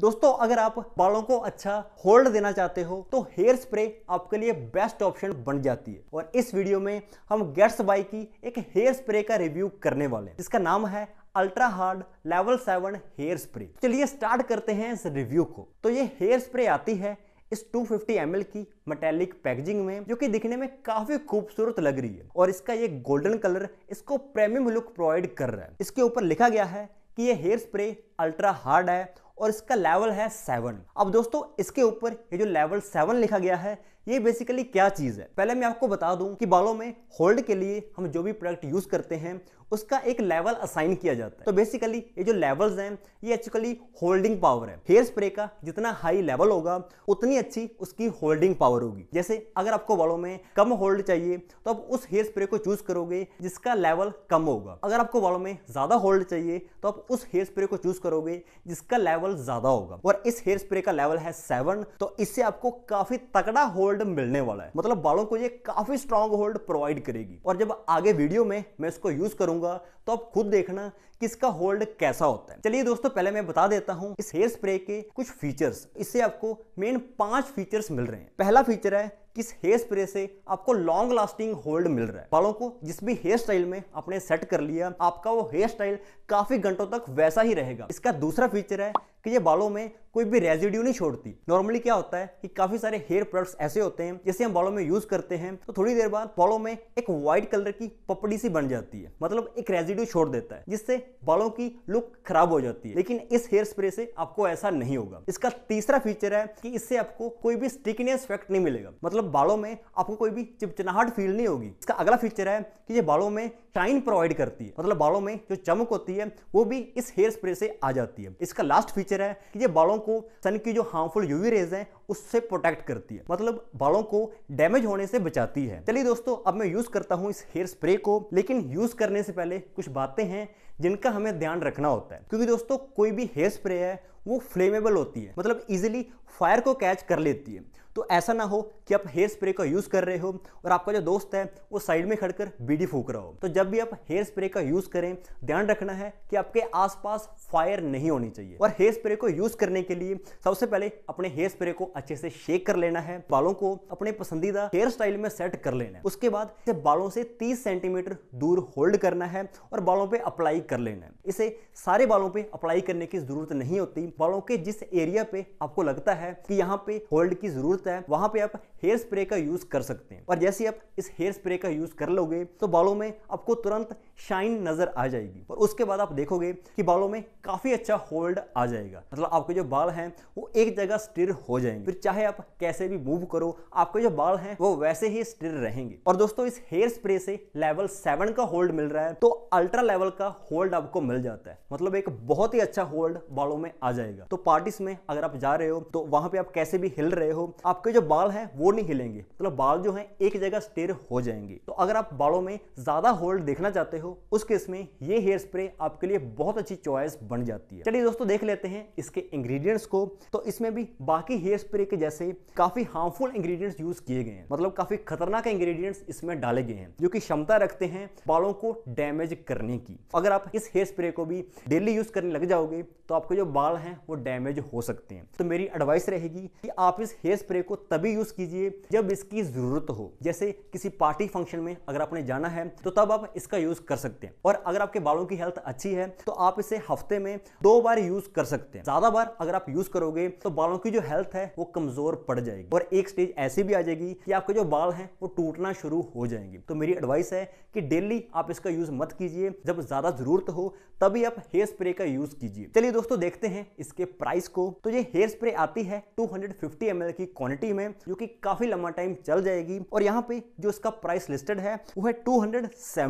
दोस्तों अगर आप बालों को अच्छा होल्ड देना चाहते हो तो हेयर स्प्रे आपके लिए बेस्ट ऑप्शन बन जाती है और इस वीडियो में हम गेट्स बाई की एक हेयर स्प्रे का रिव्यू करने वाले हैं जिसका नाम है ultra hard level seven hair spray चलिए स्टार्ट करते हैं इस रिव्यू को तो ये हेयर स्प्रे आती है इस 250 फिफ्टी की मेटेलिक पैकेजिंग में जो कि दिखने में काफी खूबसूरत लग रही है और इसका ये गोल्डन कलर इसको प्रेमियम लुक प्रोवाइड कर रहा है इसके ऊपर लिखा गया है कि ये हेयर स्प्रे अल्ट्रा हार्ड है और इसका लेवल है सेवन अब दोस्तों इसके ऊपर ये जो लेवल सेवन लिखा गया है ये बेसिकली क्या चीज़ है पहले मैं आपको बता दूं कि बालों में होल्ड के लिए हम जो भी प्रोडक्ट यूज़ करते हैं उसका एक लेवल असाइन किया जाता है तो बेसिकली ये जो लेवल्स हैं ये एक्चुअली होल्डिंग पावर है हेयर स्प्रे का जितना हाई लेवल होगा उतनी अच्छी उसकी होल्डिंग पावर होगी जैसे अगर आपको बालों में कम होल्ड चाहिए तो आप उस हेयर स्प्रे को चूज करोगे जिसका लेवल कम होगा अगर आपको बालों में ज़्यादा होल्ड चाहिए तो आप उस हेयर स्प्रे को चूज करोगे जिसका लेवल ज़्यादा होगा और इस हेयर स्प्रे का लेवल है सेवन तो इससे आपको काफ़ी तगड़ा होल्ड होल्ड मिलने वाला है मतलब बालों को ये काफी स्ट्रांग होल्ड प्रोवाइड करेगी और जब आगे वीडियो में मैं इसको यूज करूंगा तो आप खुद देखना कि इसका होल्ड कैसा होता है चलिए दोस्तों पहले मैं बता देता हूँ इस हेयर स्प्रे के कुछ फीचर्स इससे आपको मेन पांच फीचर्स मिल रहे हैं पहला फीचर है किस हेयर स्प्रे से आपको लॉन्ग लास्टिंग होल्ड मिल रहा है बालों को जिस भी हेयर स्टाइल में आपने सेट कर लिया आपका वो हेयर स्टाइल काफी घंटों तक वैसा ही रहेगा इसका दूसरा फीचर है कि ये बालों में कोई भी रेजिड्यू नहीं छोड़ती नॉर्मली क्या होता है कि काफी सारे हेयर प्रोडक्ट्स ऐसे होते हैं जैसे हम बालों में यूज करते हैं तो थोड़ी देर बाद बालों में एक व्हाइट कलर की पपड़ी सी बन जाती है मतलब एक रेजिड्यू छोड़ देता है जिससे बालों की लुक खराब हो जाती है लेकिन इस हेयर स्प्रे से आपको ऐसा नहीं होगा इसका तीसरा फीचर है कि इससे आपको कोई भी स्टिकनेस इफेक्ट नहीं मिलेगा मतलब मतलब बालों में आपको कोई भी चिपचिनाहट फील नहीं होगी इसका अगला फीचर है कि ये बालों में शाइन प्रोवाइड करती है मतलब बालों में जो चमक होती है वो भी इस हेयर स्प्रे से आ जाती है इसका लास्ट फीचर है कि ये बालों को सन की जो हार्मफुल यूवी रेज है उससे प्रोटेक्ट करती है मतलब बालों को डैमेज होने से बचाती है चलिए दोस्तों अब मैं यूज करता हूँ इस हेयर स्प्रे को लेकिन यूज करने से पहले कुछ बातें हैं जिनका हमें ध्यान रखना होता है क्योंकि दोस्तों कोई भी हेयर स्प्रे है वो फ्लेमेबल होती है मतलब इजिली फायर को कैच कर लेती है तो ऐसा ना हो कि आप हेयर स्प्रे का यूज़ कर रहे हो और आपका जो दोस्त है वो साइड में खड़कर बीडी फूक रहा हो तो जब जब भी आप हेयर स्प्रे का यूज करें ध्यान रखना है कि आपके आसपास फायर नहीं होनी चाहिए और हेयर स्प्रे को यूज करने के लिए सबसे पहले अपने हेयर स्प्रे को अच्छे से शेक कर लेना है बालों को अपने पसंदीदा हेयर स्टाइल में सेट कर लेना है उसके बाद इसे बालों से 30 सेंटीमीटर दूर होल्ड करना है और बालों पे अप्लाई कर लेना है इसे सारे बालों पे अप्लाई करने की जरूरत नहीं होती बालों के जिस एरिया पे आपको लगता है कि यहाँ पे होल्ड की जरूरत है वहां पे आप हेयर स्प्रे का यूज कर सकते हैं और जैसे आप इस हेयर स्प्रे का यूज कर लोगे तो बालों में आपको आपको तुरंत शाइन नज़र आ जाएगी और उसके बाद आप देखोगे कि बालों में काफ़ी अच्छा होल्ड आ जाएगा मतलब आपके जो बाल हैं वो एक जगह स्टिर हो जाएंगे फिर चाहे आप कैसे भी मूव करो आपके जो बाल हैं वो वैसे ही स्टिर रहेंगे और दोस्तों इस हेयर स्प्रे से लेवल सेवन का होल्ड मिल रहा है तो अल्ट्रा लेवल का होल्ड आपको मिल जाता है मतलब एक बहुत ही अच्छा होल्ड बालों में आ जाएगा तो पार्टीज में अगर आप जा रहे हो तो वहां पे आप कैसे भी हिल रहे हो आपके जो बाल हैं वो नहीं हिलेंगे मतलब बाल जो है एक जगह स्टिर हो जाएंगे तो अगर आप बालों में ज्यादा होल्ड देखना चाहते हो उस केस में ये हेयर स्प्रे आपके लिए बहुत अच्छी चॉइस बन जाती है चलिए दोस्तों देख लेते हैं इसके इंग्रेडिएंट्स को तो इसमें भी बाकी हेयर स्प्रे के जैसे काफी हार्मफुल इंग्रेडिएंट्स यूज किए गए हैं मतलब काफी खतरनाक इंग्रेडिएंट्स इसमें डाले गए हैं जो कि क्षमता रखते हैं बालों को डैमेज करने की अगर आप इस हेयर स्प्रे को भी डेली यूज करने लग जाओगे तो आपके जो बाल हैं वो डैमेज हो सकते हैं तो मेरी एडवाइस रहेगी कि आप इस हेयर स्प्रे को तभी यूज कीजिए जब इसकी जरूरत हो जैसे किसी पार्टी फंक्शन में अगर आपने जाना है तो तब आप इसका यूज कर सकते हैं और अगर आपके बालों की हेल्थ अच्छी है तो आप इसे हफ्ते में दो बार यूज कर सकते हैं ज्यादा बार अगर आप यूज करोगे तो बालों की जो हेल्थ है वो कमजोर पड़ जाएगी और एक स्टेज ऐसी भी आ जाएगी कि आपके जो बाल हैं वो टूटना शुरू हो जाएंगे तो मेरी एडवाइस है कि डेली आप इसका यूज मत कीजिए जब ज्यादा जरूरत हो तभी आप हेयर स्प्रे का यूज कीजिए चलिए दोस्तों देखते हैं इसके प्राइस को तो ये हेयर स्प्रे आती है 250 हंड्रेड की क्वांटिटी में जो कि काफी लंबा टाइम चल जाएगी और यहाँ पे जो इसका प्राइस लिस्टेड है वो है टू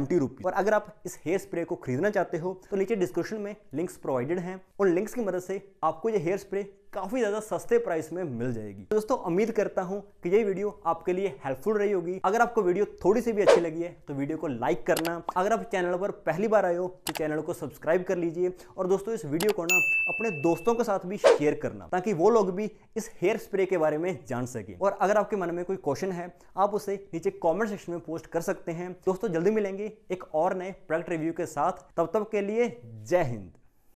सेवेंटी रुपीज़ और अगर आप इस हेयर स्प्रे को खरीदना चाहते हो तो नीचे डिस्क्रिप्शन में लिंक्स प्रोवाइडेड हैं उन लिंक्स की मदद से आपको ये हेयर स्प्रे काफ़ी ज़्यादा सस्ते प्राइस में मिल जाएगी तो दोस्तों उम्मीद करता हूँ कि ये वीडियो आपके लिए हेल्पफुल रही होगी अगर आपको वीडियो थोड़ी सी भी अच्छी लगी है तो वीडियो को लाइक करना अगर आप चैनल पर पहली बार आए हो तो चैनल को सब्सक्राइब कर लीजिए और दोस्तों इस वीडियो को ना अपने दोस्तों के साथ भी शेयर करना ताकि वो लोग भी इस हेयर स्प्रे के बारे में जान सकें और अगर आपके मन में कोई क्वेश्चन है आप उसे नीचे कॉमेंट सेक्शन में पोस्ट कर सकते हैं दोस्तों जल्दी मिलेंगे एक और नए प्रोडक्ट रिव्यू के साथ तब तक के लिए जय हिंद